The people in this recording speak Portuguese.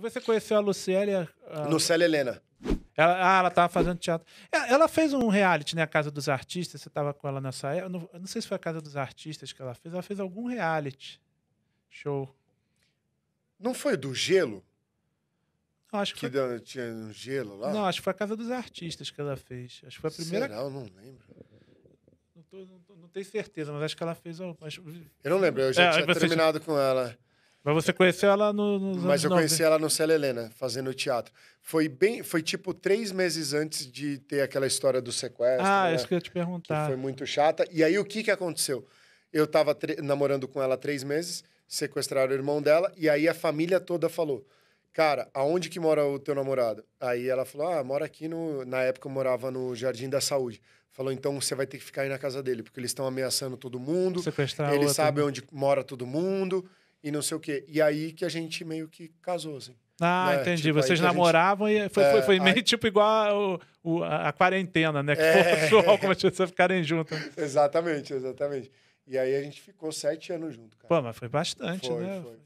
Você conheceu a Lucélia? A... Lucélia Helena. Ela, ah, ela estava fazendo teatro. É, ela fez um reality, né? A Casa dos Artistas. Você estava com ela nessa época. Não, não sei se foi a Casa dos Artistas que ela fez. Ela fez algum reality. Show. Não foi do gelo? Não, acho que, que foi... tinha um gelo lá? Não, acho que foi a Casa dos Artistas que ela fez. Acho que foi a primeira. Será? Eu não lembro. Não, tô, não, tô, não tenho certeza, mas acho que ela fez. Eu não lembro, eu já é, tinha terminado já... com ela. Mas você conheceu ela no, Mas eu 90. conheci ela no Célia né, Helena, fazendo teatro. Foi bem, foi tipo três meses antes de ter aquela história do sequestro. Ah, né? isso que eu ia te perguntar. Que foi muito chata. E aí o que que aconteceu? Eu estava namorando com ela três meses, sequestraram o irmão dela, e aí a família toda falou: Cara, aonde que mora o teu namorado? Aí ela falou: Ah, mora aqui no. Na época eu morava no Jardim da Saúde. Falou, então você vai ter que ficar aí na casa dele, porque eles estão ameaçando todo mundo. Sequestrar ele sabe onde mora todo mundo e não sei o quê. E aí que a gente meio que casou, assim. Ah, né? entendi. Tipo, Vocês namoravam gente... e foi, foi, é, meio aí... tipo igual o, o, a, quarentena, né? Que é... forçou como se vocês ficarem juntos. exatamente, exatamente. E aí a gente ficou sete anos junto, cara. Pô, mas foi bastante, foi, né? Foi.